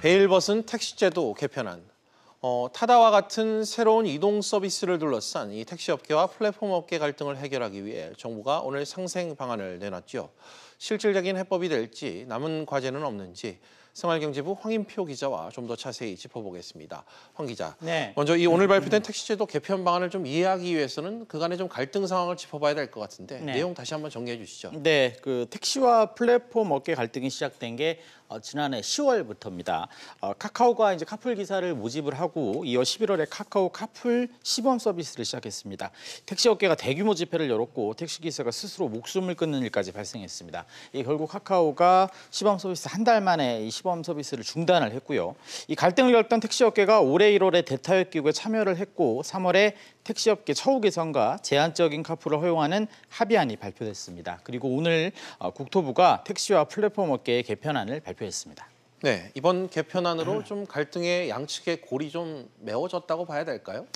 베일벗은 택시제도 개편안, 어, 타다와 같은 새로운 이동 서비스를 둘러싼 이 택시업계와 플랫폼업계 갈등을 해결하기 위해 정부가 오늘 상생 방안을 내놨죠. 실질적인 해법이 될지 남은 과제는 없는지 생활경제부 황인표 기자와 좀 더 자세히 짚어보겠습니다. 황 기자, 네. 먼저 이 오늘 발표된 택시제도 개편 방안을 좀 이해하기 위해서는 그간의 좀 갈등 상황을 짚어봐야 될 것 같은데 네. 내용 다시 한번 정리해 주시죠. 네, 그 택시와 플랫폼 업계 갈등이 시작된 게 어, 지난해 10월부터입니다. 어, 카카오가 이제 카풀 기사를 모집을 하고 이어 11월에 카카오 카풀 시범 서비스를 시작했습니다. 택시 업계가 대규모 집회를 열었고 택시 기사가 스스로 목숨을 끊는 일까지 발생했습니다. 이 결국 카카오가 시범 서비스 한 달 만에 이 시범 포함 서비스를 중단을 했고요. 이 갈등을 겪던 택시업계가 올해 1월에 대타협 기구에 참여를 했고 3월에 택시업계 처우 개선과 제한적인 카풀을 허용하는 합의안이 발표됐습니다. 그리고 오늘 어, 국토부가 택시와 플랫폼 업계의 개편안을 발표했습니다. 네, 이번 개편안으로 음. 좀 갈등의 양측의 골이 좀 메워졌다고 봐야 될까요?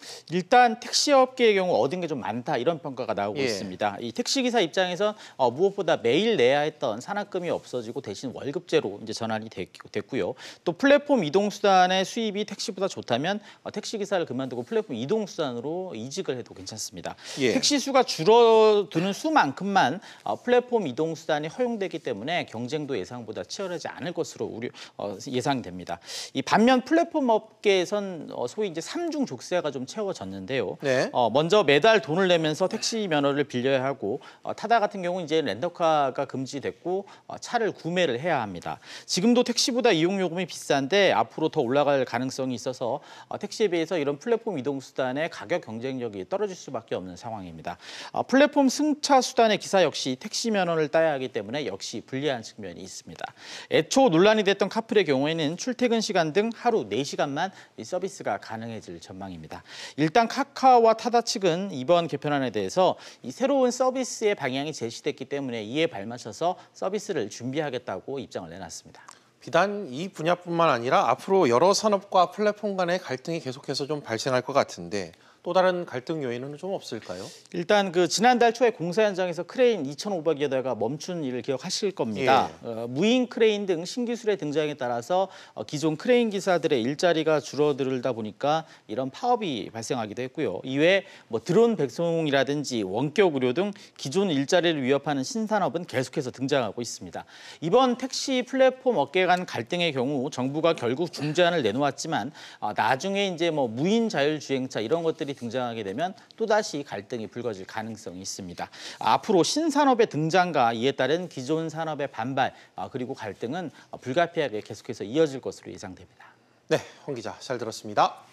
일단 택시업계의 경우 얻은 게 좀 많다 이런 평가가 나오고 예. 있습니다. 이 택시기사 입장에선 어, 무엇보다 매일 내야 했던 산학금이 없어지고 대신 월급제로 이제 전환이 됐, 됐고요. 또 플랫폼 이동수단의 수입이 택시보다 좋다면 어, 택시기사를 그만두고 플랫폼 이동수단으로 이직을 해도 괜찮습니다. 예. 택시 수가 줄어드는 수만큼만 어, 플랫폼 이동수단이 허용되기 때문에 경쟁도 예상보다 치열하지 않을 것으로 우려 어, 예상됩니다. 이 반면 플랫폼 업계에선 어, 소위 이제 삼중 족쇄가 좀 채워졌는데요. 네. 어, 먼저 매달 돈을 내면서 택시 면허를 빌려야 하고 어, 타다 같은 경우 이제 렌터카가 금지됐고 어, 차를 구매를 해야 합니다. 지금도 택시보다 이용 요금이 비싼데 앞으로 더 올라갈 가능성이 있어서 어, 택시에 비해서 이런 플랫폼 이동 수단의 가격 경쟁력이 떨어질 수밖에 없는 상황입니다. 어, 플랫폼 승차 수단의 기사 역시 택시 면허를 따야 하기 때문에 역시 불리한 측면이 있습니다. 애초 논란이 됐던 카 커플의 경우에는 출퇴근 시간 등 하루 4시간만 서비스가 가능해질 전망입니다. 일단 카카와 타다 측은 이번 개편안에 대해서 새로운 서비스의 방향이 제시됐기 때문에 이에 발맞춰서 서비스를 준비하겠다고 입장을 내놨습니다. 비단 이 분야뿐만 아니라 앞으로 여러 산업과 플랫폼 간의 갈등이 계속해서 좀 발생할 것 같은데 또 다른 갈등 요인은 좀 없을까요? 일단 그 지난달 초에 공사 현장에서 크레인 2,500여 대가 멈춘 일을 기억하실 겁니다. 예. 어, 무인 크레인 등 신기술의 등장에 따라서 어, 기존 크레인 기사들의 일자리가 줄어들다 보니까 이런 파업이 발생하기도 했고요. 이외에 뭐 드론 백송이라든지 원격 의료 등 기존 일자리를 위협하는 신산업은 계속해서 등장하고 있습니다. 이번 택시 플랫폼 업계 간 갈등의 경우 정부가 결국 중재안을 내놓았지만 어, 나중에 이제 뭐 무인 자율주행차 이런 것들이 기업들이 등장하게 되면 또다시 갈등이 불거질 가능성이 있습니다. 앞으로 신산업의 등장과 이에 따른 기존 산업의 반발 아, 그리고 갈등은 불가피하게 계속해서 이어질 것으로 예상됩니다. 네, 홍 기자 잘 들었습니다.